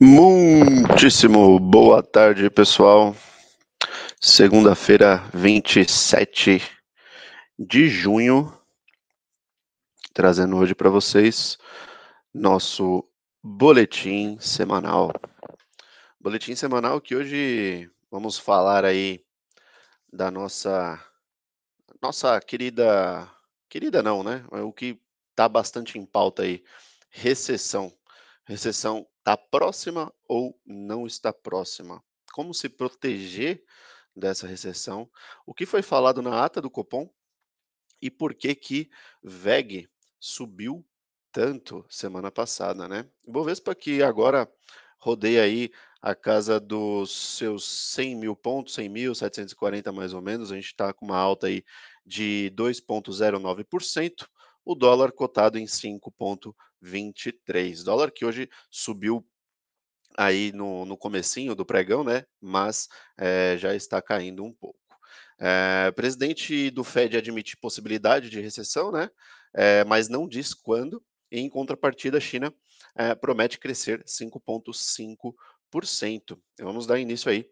Muitíssimo boa tarde, pessoal. Segunda-feira, 27 de junho, trazendo hoje para vocês nosso boletim semanal. Boletim semanal que hoje vamos falar aí da nossa nossa querida querida não, né? É o que está bastante em pauta aí, recessão Recessão está próxima ou não está próxima? Como se proteger dessa recessão? O que foi falado na ata do Copom? E por que que VEG subiu tanto semana passada, né? Bovespa que agora rodeia aí a casa dos seus 100 mil pontos, 100 mil, 740 mais ou menos. A gente está com uma alta aí de 2,09% o dólar cotado em 5,23. Dólar que hoje subiu aí no, no comecinho do pregão, né? Mas é, já está caindo um pouco. É, presidente do Fed admite possibilidade de recessão, né? É, mas não diz quando. E em contrapartida, a China é, promete crescer 5,5%. Vamos dar início aí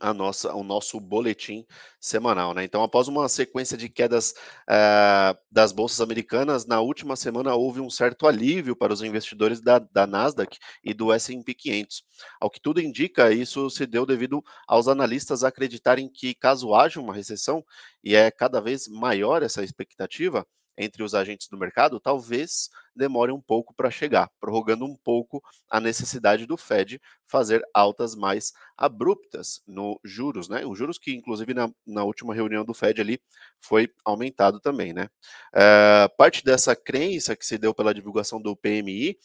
a nossa, o nosso boletim semanal. Né? Então, após uma sequência de quedas uh, das bolsas americanas, na última semana houve um certo alívio para os investidores da, da Nasdaq e do S&P 500. Ao que tudo indica, isso se deu devido aos analistas acreditarem que, caso haja uma recessão, e é cada vez maior essa expectativa, entre os agentes do mercado, talvez demore um pouco para chegar, prorrogando um pouco a necessidade do Fed fazer altas mais abruptas no juros, né? Os juros que, inclusive, na, na última reunião do Fed ali foi aumentado também, né? É, parte dessa crença que se deu pela divulgação do PMI, é,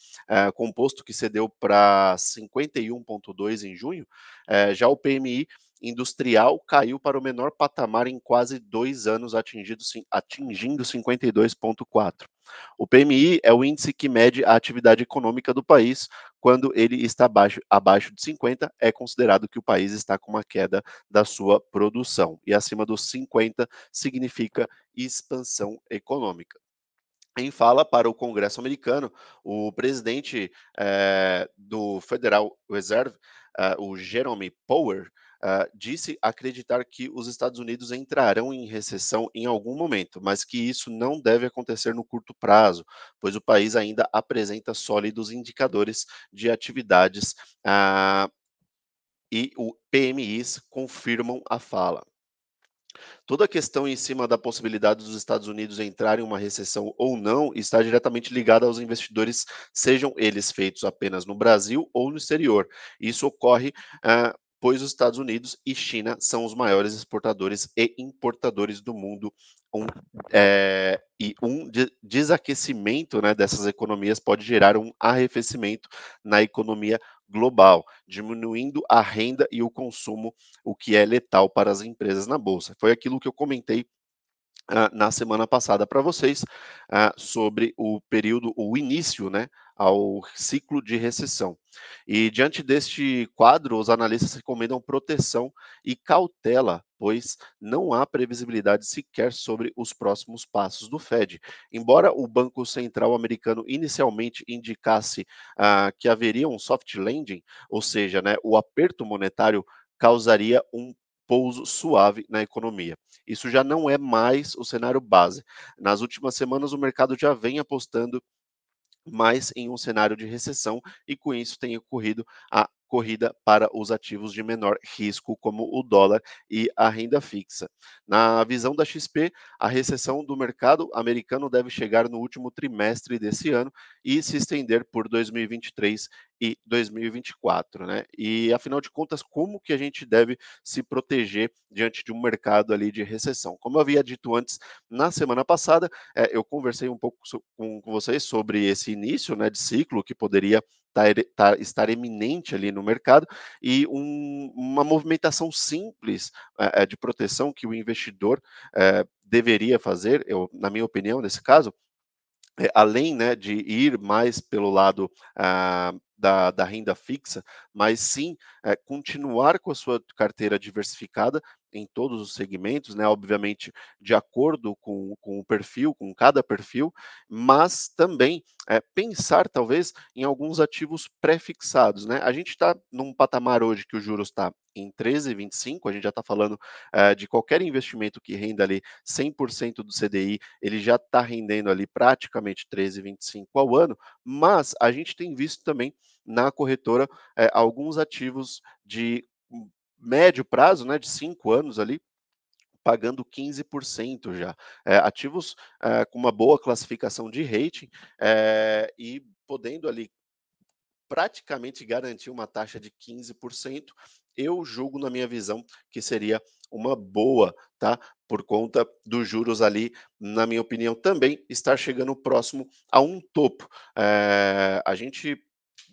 eh, composto que cedeu para 51,2 em junho, é, já o PMI industrial caiu para o menor patamar em quase dois anos, atingido, atingindo 52,4. O PMI é o índice que mede a atividade econômica do país. Quando ele está abaixo, abaixo de 50, é considerado que o país está com uma queda da sua produção. E acima dos 50 significa expansão econômica em fala para o Congresso americano, o presidente eh, do Federal Reserve, eh, o Jerome Powell, uh, disse acreditar que os Estados Unidos entrarão em recessão em algum momento, mas que isso não deve acontecer no curto prazo, pois o país ainda apresenta sólidos indicadores de atividades uh, e o PMIs confirmam a fala. Toda a questão em cima da possibilidade dos Estados Unidos entrarem em uma recessão ou não está diretamente ligada aos investidores, sejam eles feitos apenas no Brasil ou no exterior. Isso ocorre ah, pois os Estados Unidos e China são os maiores exportadores e importadores do mundo. Um, é, e um desaquecimento né, dessas economias pode gerar um arrefecimento na economia global, diminuindo a renda e o consumo, o que é letal para as empresas na bolsa. Foi aquilo que eu comentei uh, na semana passada para vocês uh, sobre o período, o início, né, ao ciclo de recessão. E diante deste quadro, os analistas recomendam proteção e cautela, pois não há previsibilidade sequer sobre os próximos passos do Fed. Embora o Banco Central americano inicialmente indicasse ah, que haveria um soft landing, ou seja, né, o aperto monetário causaria um pouso suave na economia. Isso já não é mais o cenário base. Nas últimas semanas, o mercado já vem apostando mas em um cenário de recessão, e com isso tem ocorrido a corrida para os ativos de menor risco, como o dólar e a renda fixa. Na visão da XP, a recessão do mercado americano deve chegar no último trimestre desse ano e se estender por 2023 e 2024, né? E afinal de contas, como que a gente deve se proteger diante de um mercado ali de recessão? Como eu havia dito antes na semana passada, é, eu conversei um pouco so, com, vocês sobre esse início, né, de ciclo que poderia tá tá, estar eminente ali no mercado e um, uma movimentação simples é, de proteção que o investidor é, deveria fazer, eu, na minha opinião, nesse caso, além né, de ir mais pelo lado ah, da, da renda fixa, mas sim é, continuar com a sua carteira diversificada, em todos os segmentos, né? Obviamente, de acordo com, com o perfil, com cada perfil, mas também é, pensar talvez em alguns ativos pré-fixados, né? A gente está num patamar hoje que o juros está em 13,25, a gente já está falando eh, de qualquer investimento que renda ali 100% do CDI, ele já está rendendo ali praticamente 13,25 ao ano, mas a gente tem visto também na corretora eh, alguns ativos de médio prazo, né, de cinco anos ali, pagando 15% já. É, ativos é, com uma boa classificação de rating é, e podendo ali praticamente garantir uma taxa de 15%, eu julgo, na minha visão, que seria uma boa, tá? Por conta dos juros ali, na minha opinião, também estar chegando próximo a um topo. É, a gente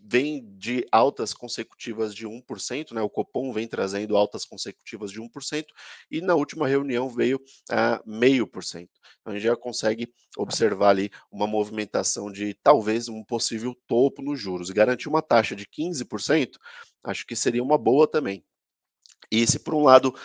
vem de altas consecutivas de 1%, né? O Copom vem trazendo altas consecutivas de 1% e na última reunião veio a meio por cento. Então, a gente já consegue observar ali uma movimentação de talvez um possível topo nos juros. Garantir uma taxa de 15%, acho que seria uma boa também. E se por um lado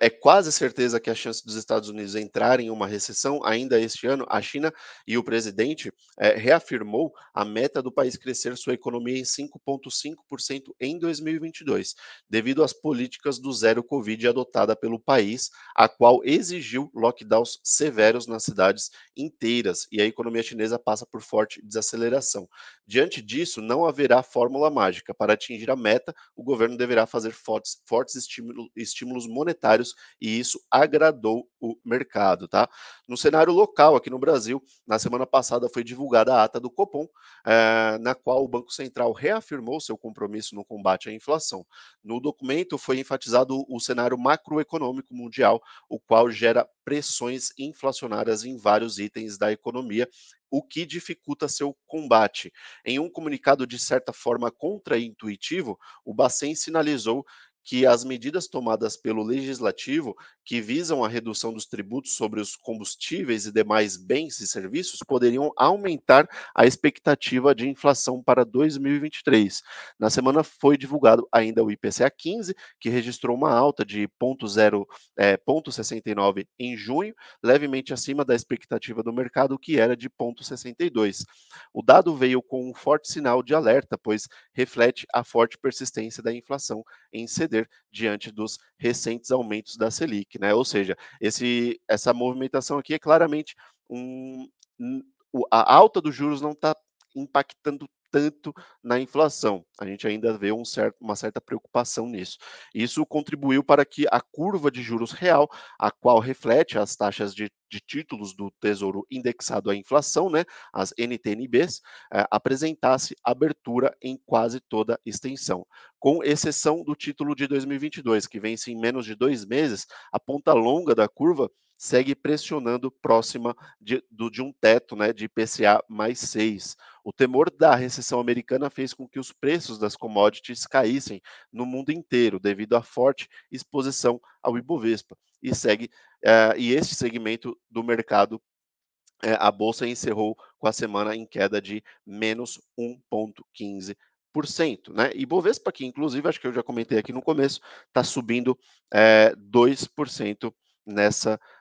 é quase certeza que a chance dos Estados Unidos entrarem em uma recessão ainda este ano, a China e o presidente é, reafirmou a meta do país crescer sua economia em 5,5% em 2022, devido às políticas do zero Covid adotada pelo país, a qual exigiu lockdowns severos nas cidades inteiras, e a economia chinesa passa por forte desaceleração. Diante disso, não haverá fórmula mágica. Para atingir a meta, o governo deverá fazer fortes, fortes estímulos estímulos monetários e isso agradou o mercado, tá? No cenário local aqui no Brasil, na semana passada foi divulgada a ata do Copom, eh, na qual o Banco Central reafirmou seu compromisso no combate à inflação. No documento foi enfatizado o cenário macroeconômico mundial, o qual gera pressões inflacionárias em vários itens da economia, o que dificulta seu combate. Em um comunicado de certa forma contraintuitivo, o Bacen sinalizou que as medidas tomadas pelo legislativo, que visam a redução dos tributos sobre os combustíveis e demais bens e serviços, poderiam aumentar a expectativa de inflação para 2023. Na semana foi divulgado ainda o IPCA 15, que registrou uma alta de 0,69 é, em junho, levemente acima da expectativa do mercado, que era de 0,62. O dado veio com um forte sinal de alerta, pois reflete a forte persistência da inflação em CD ceder diante dos recentes aumentos da Selic, né? Ou seja, esse, essa movimentação aqui é claramente um, um a alta dos juros não está impactando tanto na inflação. A gente ainda vê um certo, uma certa preocupação nisso. Isso contribuiu para que a curva de juros real, a qual reflete as taxas de, de títulos do Tesouro indexado à inflação, né, as NTNBs, eh, apresentasse abertura em quase toda extensão. Com exceção do título de 2022, que vence em menos de dois meses, a ponta longa da curva segue pressionando próxima de, do, de um teto né, de IPCA mais 6. O temor da recessão americana fez com que os preços das commodities caíssem no mundo inteiro, devido à forte exposição ao Ibovespa. E, segue, uh, e este segmento do mercado eh, a bolsa encerrou com a semana em queda de menos 1,15%. Né? E Bovespa, que inclusive acho que eu já comentei aqui no começo, está subindo é, eh, 2% nessa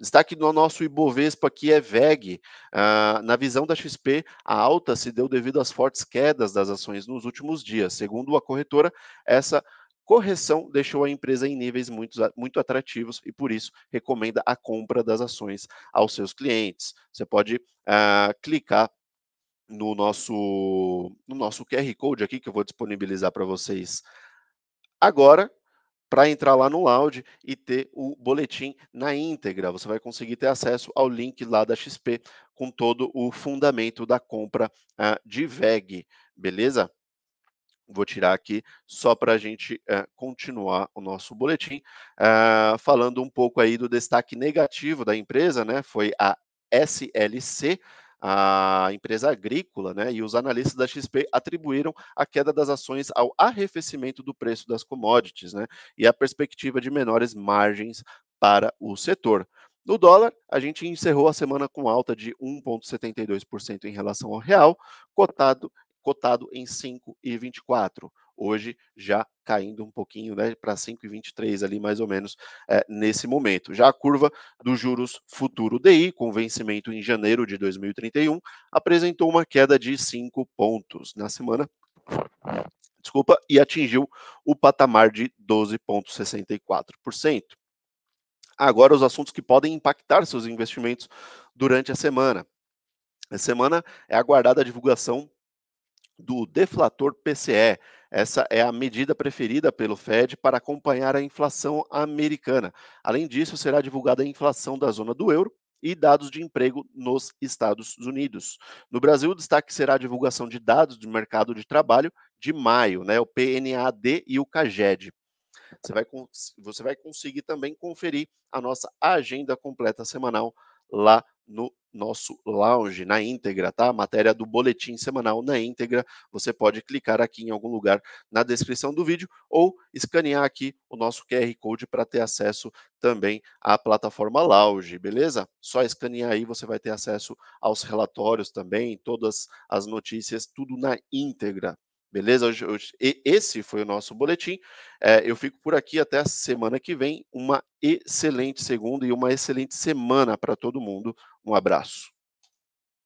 Destaque no nosso Ibovespa aqui é VEG. Ah, na visão da XP, a alta se deu devido às fortes quedas das ações nos últimos dias. Segundo a corretora, essa correção deixou a empresa em níveis muito, muito atrativos e, por isso, recomenda a compra das ações aos seus clientes. Você pode ah, clicar no nosso, no nosso QR Code aqui que eu vou disponibilizar para vocês agora para entrar lá no Loud e ter o boletim na íntegra. Você vai conseguir ter acesso ao link lá da XP com todo o fundamento da compra uh, de VEG, beleza? Vou tirar aqui só para a gente uh, continuar o nosso boletim, uh, falando um pouco aí do destaque negativo da empresa, né? Foi a SLC, a empresa agrícola, né, e os analistas da XP atribuíram a queda das ações ao arrefecimento do preço das commodities, né, e a perspectiva de menores margens para o setor. No dólar, a gente encerrou a semana com alta de 1,72% em relação ao real, cotado cotado em 5,24. Hoje já caindo um pouquinho né, para 5,23 ali, mais ou menos, é, nesse momento. Já a curva dos juros futuro DI, com vencimento em janeiro de 2031, apresentou uma queda de 5 pontos na semana desculpa, e atingiu o patamar de 12,64%. Agora, os assuntos que podem impactar seus investimentos durante a semana. Essa semana é aguardada a divulgação do deflator PCE. Essa é a medida preferida pelo Fed para acompanhar a inflação americana. Além disso, será divulgada a inflação da zona do euro e dados de emprego nos Estados Unidos. No Brasil, o destaque será a divulgação de dados do mercado de trabalho de maio, né, o PNAD e o CAGED. Você vai, você vai conseguir também conferir a nossa agenda completa semanal lá no nosso lounge na íntegra, tá? matéria do boletim semanal na íntegra. Você pode clicar aqui em algum lugar na descrição do vídeo ou escanear aqui o nosso QR Code para ter acesso também à plataforma Lounge, beleza? Só escanear aí você vai ter acesso aos relatórios também, todas as notícias, tudo na íntegra, Beleza? Esse foi o nosso boletim. É, eu fico por aqui até a semana que vem. Uma excelente segunda e uma excelente semana para todo mundo. Um abraço.